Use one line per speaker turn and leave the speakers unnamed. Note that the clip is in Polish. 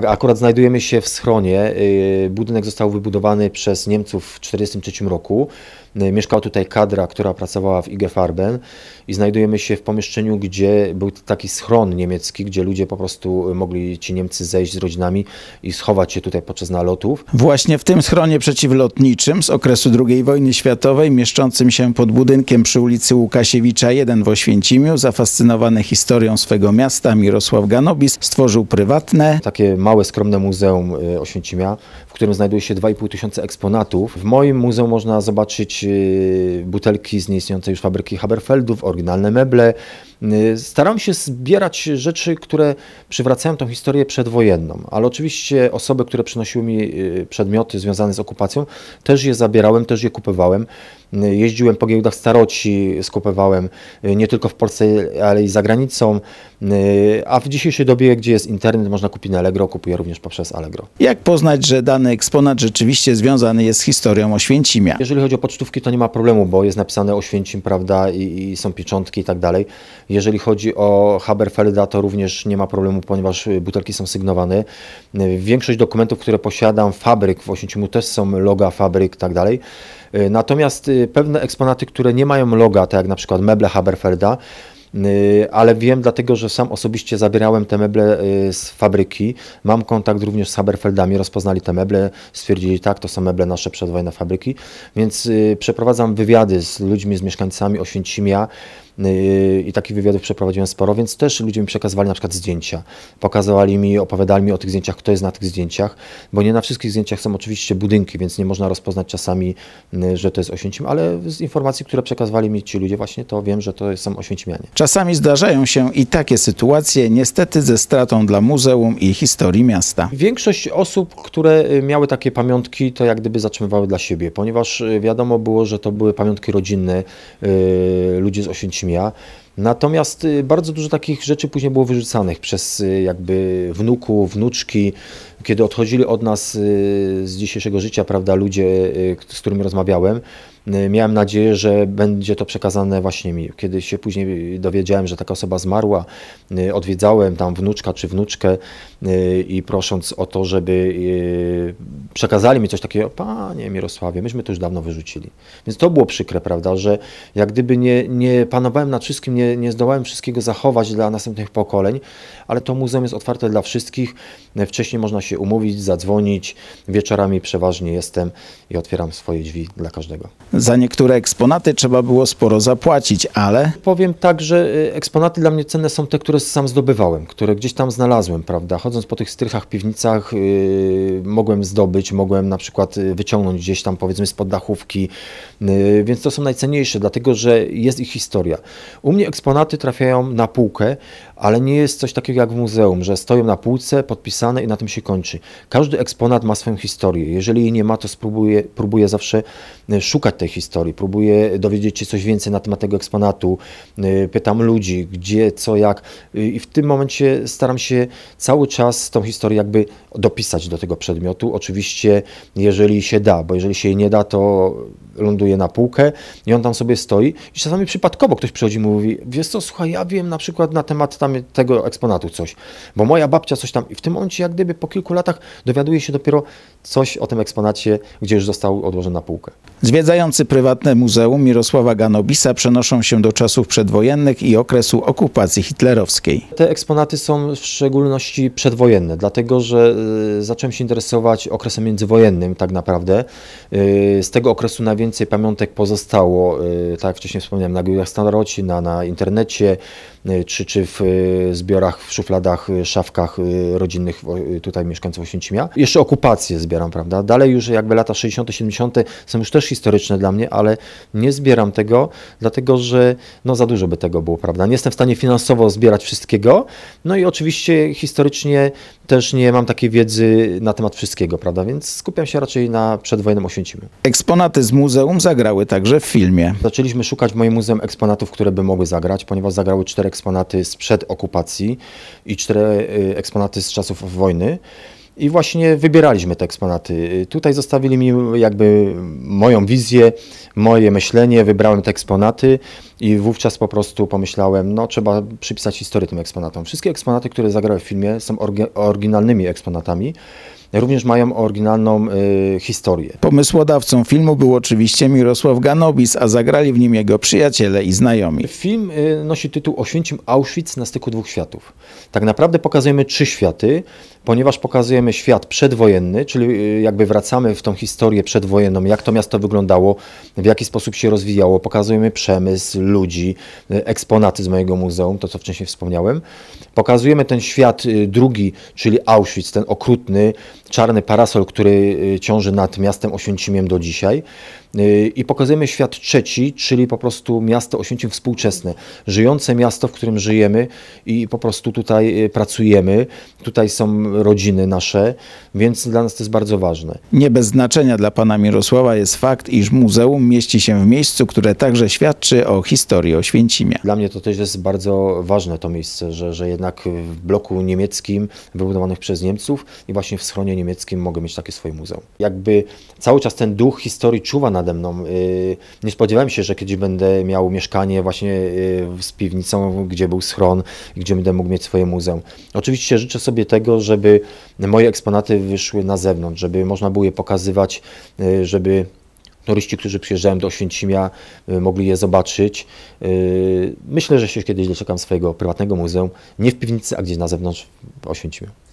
Tak, akurat znajdujemy się w schronie. Y, budynek został wybudowany przez Niemców w 1943 roku. Y, Mieszkała tutaj kadra, która pracowała w IG Farben i znajdujemy się w pomieszczeniu, gdzie był taki schron niemiecki, gdzie ludzie po prostu mogli, ci Niemcy zejść z rodzinami i schować się tutaj podczas nalotów.
Właśnie w tym schronie przeciwlotniczym z okresu II wojny światowej, mieszczącym się pod budynkiem przy ulicy Łukasiewicza 1 w Oświęcimiu, zafascynowany historią swego miasta Mirosław Ganobis stworzył prywatne takie
małe, skromne muzeum y, Oświęcimia, w którym znajduje się 2,5 tysiąca eksponatów. W moim muzeum można zobaczyć y, butelki z nieistniejącej już fabryki Haberfeldów, oryginalne meble. Y, staram się zbierać rzeczy, które przywracają tą historię przedwojenną, ale oczywiście osoby, które przynosiły mi przedmioty związane z okupacją, też je zabierałem, też je kupowałem. Jeździłem po giełdach staroci, skupowałem nie tylko w Polsce, ale i za granicą. A w dzisiejszej dobie, gdzie jest internet, można kupić na Allegro, kupuje również poprzez Allegro.
Jak poznać, że dany eksponat rzeczywiście związany jest z historią Oświęcimia?
Jeżeli chodzi o pocztówki, to nie ma problemu, bo jest napisane Oświęcim, prawda, i, i są pieczątki i tak dalej. Jeżeli chodzi o Haberfelda, to również nie ma problemu, ponieważ y, butelki są sygnowane. Y, większość dokumentów, które posiadam, fabryk w Oświęcimiu też są loga fabryk i tak dalej. Y, natomiast pewne eksponaty, które nie mają loga, tak jak na przykład meble Haberfelda, Y, ale wiem dlatego, że sam osobiście zabierałem te meble y, z fabryki. Mam kontakt również z Haberfeldami, rozpoznali te meble, stwierdzili tak, to są meble nasze wojną fabryki, więc y, przeprowadzam wywiady z ludźmi, z mieszkańcami Oświęcimia, Y, i takich wywiadów przeprowadziłem sporo, więc też ludzie mi przekazywali na przykład zdjęcia. Pokazywali mi, opowiadali mi o tych zdjęciach, kto jest na tych zdjęciach, bo nie na wszystkich zdjęciach są oczywiście budynki, więc nie można rozpoznać czasami, y, że to jest Oświęcim, ale z informacji, które przekazywali mi ci ludzie właśnie, to wiem, że to są Oświęcimianie.
Czasami zdarzają się i takie sytuacje, niestety ze stratą dla muzeum i historii miasta.
Większość osób, które y, miały takie pamiątki, to jak gdyby zatrzymywały dla siebie, ponieważ wiadomo było, że to były pamiątki rodzinne yy, ludzi z Oświęcimia, Natomiast y, bardzo dużo takich rzeczy później było wyrzucanych przez y, jakby wnuku, wnuczki, kiedy odchodzili od nas y, z dzisiejszego życia, prawda, ludzie, y, z którymi rozmawiałem, y, miałem nadzieję, że będzie to przekazane właśnie mi. Kiedy się później dowiedziałem, że taka osoba zmarła, odwiedzałem tam wnuczka czy wnuczkę i prosząc o to, żeby przekazali mi coś takiego, panie Mirosławie, myśmy to już dawno wyrzucili. Więc to było przykre, prawda, że jak gdyby nie, nie panowałem nad wszystkim, nie, nie zdołałem wszystkiego zachować dla następnych pokoleń, ale to muzeum jest otwarte dla wszystkich, wcześniej można się się umówić, zadzwonić. Wieczorami przeważnie jestem i otwieram swoje drzwi dla każdego.
Za niektóre eksponaty trzeba było sporo zapłacić, ale...
Powiem tak, że y, eksponaty dla mnie cenne są te, które sam zdobywałem, które gdzieś tam znalazłem, prawda? Chodząc po tych strychach, piwnicach yy, mogłem zdobyć, mogłem na przykład y, wyciągnąć gdzieś tam powiedzmy spod dachówki, yy, więc to są najcenniejsze, dlatego że jest ich historia. U mnie eksponaty trafiają na półkę, ale nie jest coś takiego jak w muzeum, że stoją na półce, podpisane i na tym się kończy. Każdy eksponat ma swoją historię. Jeżeli jej nie ma, to spróbuję, próbuję zawsze e, szukać tej historii, próbuję dowiedzieć się coś więcej na temat tego eksponatu, e, pytam ludzi, gdzie, co, jak e, i w tym momencie staram się cały czas tą historię jakby dopisać do tego przedmiotu. Oczywiście, jeżeli się da, bo jeżeli się jej nie da, to ląduje na półkę i on tam sobie stoi i czasami przypadkowo ktoś przychodzi i mówi, wiesz co, słuchaj, ja wiem na przykład na temat tam tego eksponatu coś, bo moja babcia coś tam i w tym momencie jak gdyby po kilku latach dowiaduje się dopiero coś o tym eksponacie, gdzie już został odłożony na półkę.
Zwiedzający prywatne muzeum Mirosława Ganobisa przenoszą się do czasów przedwojennych i okresu okupacji hitlerowskiej.
Te eksponaty są w szczególności przedwojenne, dlatego że y, zacząłem się interesować okresem międzywojennym tak naprawdę. Y, z tego okresu najwięcej więcej pamiątek pozostało, y, tak jak wcześniej wspomniałem, na górach starocina, na internecie, y, czy, czy w y, zbiorach, w szufladach, szafkach rodzinnych tutaj mieszkańców Oświęcimia. Jeszcze okupację zbieram, prawda? Dalej już jakby lata 60., 70. są już też historyczne dla mnie, ale nie zbieram tego, dlatego że no za dużo by tego było, prawda? Nie jestem w stanie finansowo zbierać wszystkiego, no i oczywiście historycznie też nie mam takiej wiedzy na temat wszystkiego, prawda? Więc skupiam się raczej na przedwojennym Oświęcimiu. Eksponaty z muzy muzeum zagrały także w filmie. Zaczęliśmy szukać w moim muzeum eksponatów, które by mogły zagrać, ponieważ zagrały cztery eksponaty sprzed okupacji i cztery y, eksponaty z czasów wojny. I właśnie wybieraliśmy te eksponaty. Y, tutaj zostawili mi jakby moją wizję, moje myślenie, wybrałem te eksponaty i wówczas po prostu pomyślałem, no trzeba przypisać historię tym eksponatom. Wszystkie eksponaty, które zagrały w filmie są oryginalnymi eksponatami, również mają oryginalną y, historię.
Pomysłodawcą filmu był oczywiście Mirosław Ganobis, a zagrali w nim jego przyjaciele i znajomi. Film
y, nosi tytuł Oświęcim Auschwitz na styku dwóch światów. Tak naprawdę pokazujemy trzy światy, ponieważ pokazujemy świat przedwojenny, czyli y, jakby wracamy w tą historię przedwojenną, jak to miasto wyglądało, w jaki sposób się rozwijało, pokazujemy przemysł, ludzi, y, eksponaty z mojego muzeum, to co wcześniej wspomniałem. Pokazujemy ten świat y, drugi, czyli Auschwitz, ten okrutny, czarny parasol, który y, ciąży nad miastem Oświęcimiem do dzisiaj. Y, I pokazujemy świat trzeci, czyli po prostu miasto Oświęcim współczesne, żyjące miasto, w którym żyjemy i po prostu tutaj y, pracujemy, tutaj są rodziny nasze, więc dla nas to jest bardzo ważne.
Nie bez znaczenia dla pana Mirosława jest fakt, iż
muzeum mieści się w miejscu, które także świadczy o historii Oświęcimia. Dla mnie to też jest bardzo ważne to miejsce, że, że jednak w bloku niemieckim wybudowanych przez Niemców i właśnie w schronie niemieckim niemieckim mogę mieć takie swoje muzeum. Jakby cały czas ten duch historii czuwa nade mną. Y, nie spodziewałem się, że kiedyś będę miał mieszkanie właśnie y, z piwnicą, gdzie był schron, gdzie będę mógł mieć swoje muzeum. Oczywiście życzę sobie tego, żeby moje eksponaty wyszły na zewnątrz, żeby można było je pokazywać, y, żeby turyści, którzy przyjeżdżają do Oświęcimia, mogli je zobaczyć. Myślę, że się kiedyś doczekam swojego prywatnego muzeum, nie w piwnicy, a gdzieś na zewnątrz w Oświęcimiu.